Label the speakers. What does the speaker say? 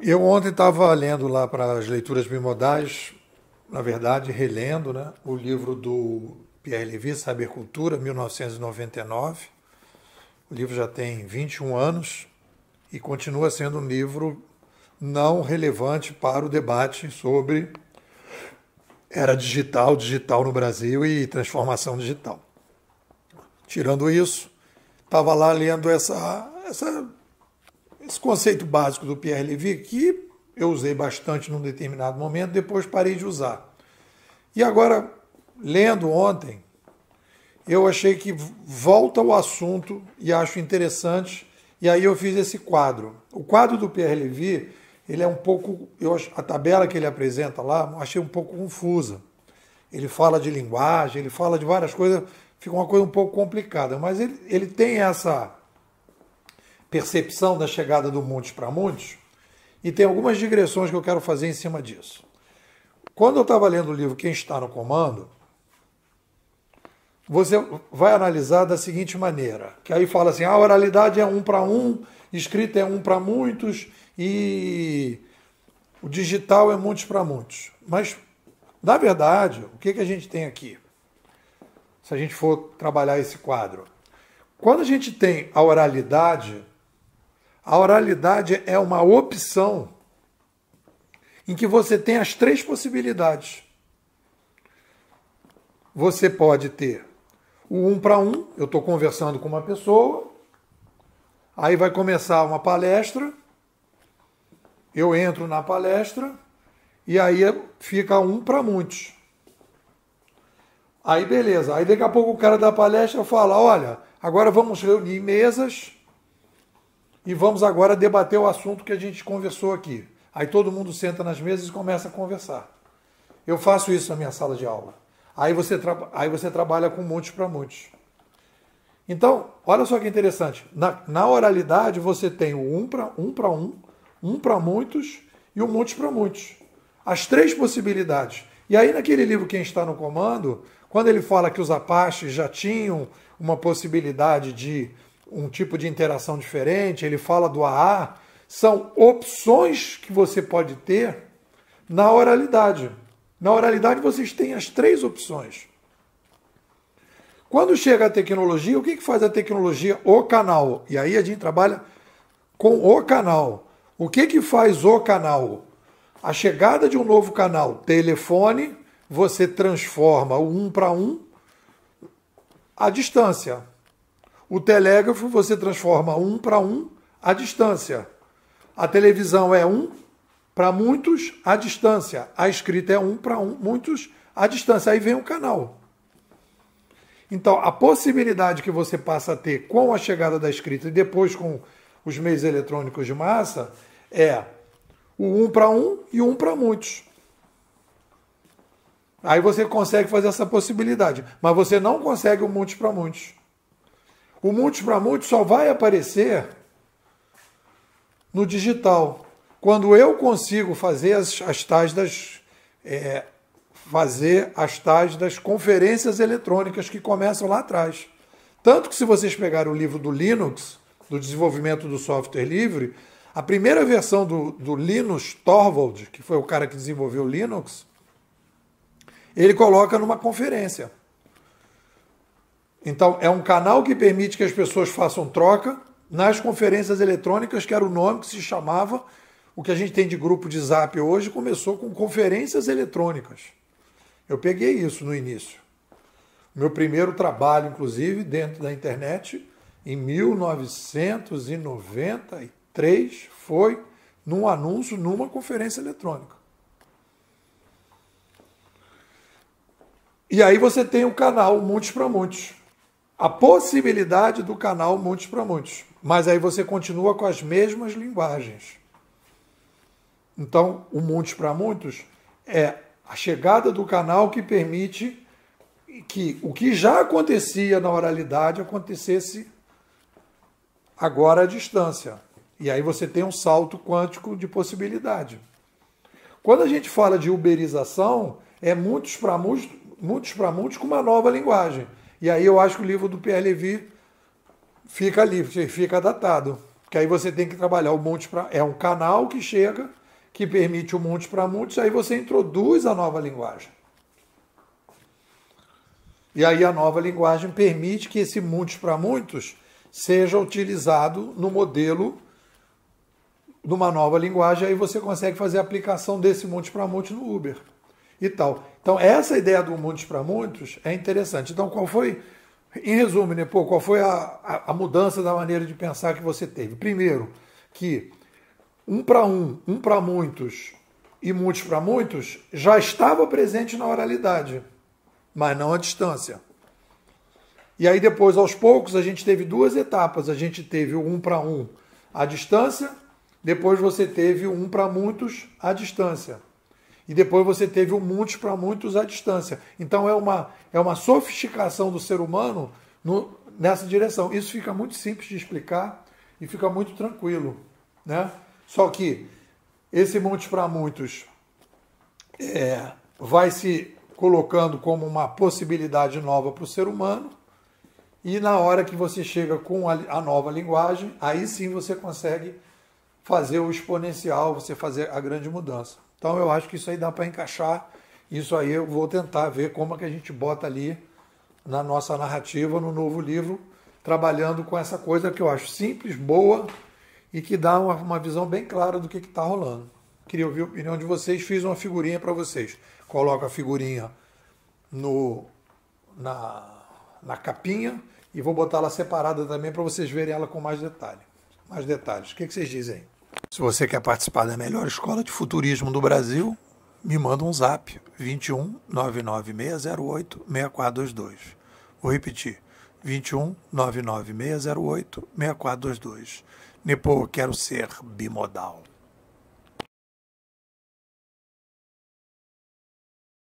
Speaker 1: Eu ontem estava lendo lá para as leituras bimodais, na verdade, relendo né, o livro do Pierre Levy, Saber Cultura, 1999. O livro já tem 21 anos e continua sendo um livro não relevante para o debate sobre era digital, digital no Brasil e transformação digital. Tirando isso, estava lá lendo essa, essa esse conceito básico do Pierre Levy, que eu usei bastante num determinado momento, depois parei de usar. E agora, lendo ontem, eu achei que volta ao assunto e acho interessante, e aí eu fiz esse quadro. O quadro do Pierre Levy, ele é um pouco, eu a tabela que ele apresenta lá, achei um pouco confusa. Ele fala de linguagem, ele fala de várias coisas, fica uma coisa um pouco complicada, mas ele, ele tem essa percepção da chegada do monte para Montes, e tem algumas digressões que eu quero fazer em cima disso. Quando eu estava lendo o livro Quem Está no Comando, você vai analisar da seguinte maneira, que aí fala assim, a oralidade é um para um, escrita é um para muitos e o digital é muitos para muitos. Mas, na verdade, o que, que a gente tem aqui? Se a gente for trabalhar esse quadro. Quando a gente tem a oralidade, a oralidade é uma opção em que você tem as três possibilidades. Você pode ter o um para um, eu estou conversando com uma pessoa, aí vai começar uma palestra, eu entro na palestra e aí fica um para muitos. Aí beleza, aí daqui a pouco o cara da palestra fala: olha, agora vamos reunir mesas e vamos agora debater o assunto que a gente conversou aqui. Aí todo mundo senta nas mesas e começa a conversar. Eu faço isso na minha sala de aula. Aí você, aí você trabalha com muitos para muitos. Então, olha só que interessante. Na, na oralidade você tem o um para um, para um, um para muitos e o um muitos para muitos. As três possibilidades. E aí naquele livro Quem Está no Comando, quando ele fala que os apaches já tinham uma possibilidade de um tipo de interação diferente, ele fala do AA, são opções que você pode ter na oralidade. Na oralidade vocês têm as três opções. Quando chega a tecnologia, o que, que faz a tecnologia? O canal. E aí a gente trabalha com o canal. O que, que faz o canal? A chegada de um novo canal, telefone, você transforma o um para um a distância. O telégrafo você transforma um para um à distância. A televisão é um para muitos à distância. A escrita é um para um, muitos à distância. Aí vem o canal. Então, a possibilidade que você passa a ter com a chegada da escrita e depois com os meios eletrônicos de massa é o um para um e um para muitos. Aí você consegue fazer essa possibilidade, mas você não consegue o muitos para muitos. O multi para multi só vai aparecer no digital. Quando eu consigo fazer as, as tais das. É, fazer as tais das conferências eletrônicas que começam lá atrás. Tanto que, se vocês pegarem o livro do Linux, do desenvolvimento do software livre, a primeira versão do, do Linus Torvald, que foi o cara que desenvolveu o Linux, ele coloca numa conferência. Então, é um canal que permite que as pessoas façam troca nas conferências eletrônicas, que era o nome que se chamava, o que a gente tem de grupo de zap hoje, começou com conferências eletrônicas. Eu peguei isso no início. Meu primeiro trabalho, inclusive, dentro da internet, em 1993, foi num anúncio numa conferência eletrônica. E aí você tem o canal Muitos para Muitos a possibilidade do canal Muitos para Muitos. Mas aí você continua com as mesmas linguagens. Então, o Muitos para Muitos é a chegada do canal que permite que o que já acontecia na oralidade acontecesse agora à distância. E aí você tem um salto quântico de possibilidade. Quando a gente fala de uberização, é muitos para muitos, muitos para muitos com uma nova linguagem. E aí eu acho que o livro do Pierre Levy fica ali, fica datado. Que aí você tem que trabalhar o monte para. É um canal que chega, que permite o monte para muitos, aí você introduz a nova linguagem. E aí a nova linguagem permite que esse monte para muitos seja utilizado no modelo de uma nova linguagem, aí você consegue fazer a aplicação desse monte para muitos no Uber e tal. Então, essa ideia do muitos para muitos é interessante. Então, qual foi, em resumo, né, pô, qual foi a, a, a mudança da maneira de pensar que você teve? Primeiro, que um para um, um para muitos e muitos para muitos já estava presente na oralidade, mas não à distância. E aí depois, aos poucos, a gente teve duas etapas. A gente teve o um para um à distância, depois você teve o um para muitos à distância e depois você teve o muitos para muitos à distância. Então é uma, é uma sofisticação do ser humano no, nessa direção. Isso fica muito simples de explicar e fica muito tranquilo. Né? Só que esse monte para muitos é, vai se colocando como uma possibilidade nova para o ser humano. E na hora que você chega com a, a nova linguagem, aí sim você consegue fazer o exponencial, você fazer a grande mudança. Então eu acho que isso aí dá para encaixar. Isso aí eu vou tentar ver como é que a gente bota ali na nossa narrativa, no novo livro, trabalhando com essa coisa que eu acho simples, boa e que dá uma, uma visão bem clara do que está rolando. Queria ouvir a opinião de vocês, fiz uma figurinha para vocês. Coloca a figurinha no, na, na capinha e vou botar ela separada também para vocês verem ela com mais detalhe. Mais detalhes. O que, que vocês dizem? Se você quer participar da melhor escola de futurismo do Brasil, me manda um zap 21 99608 6422. Vou repetir: 21 99608 6422. Nepo, quero ser bimodal.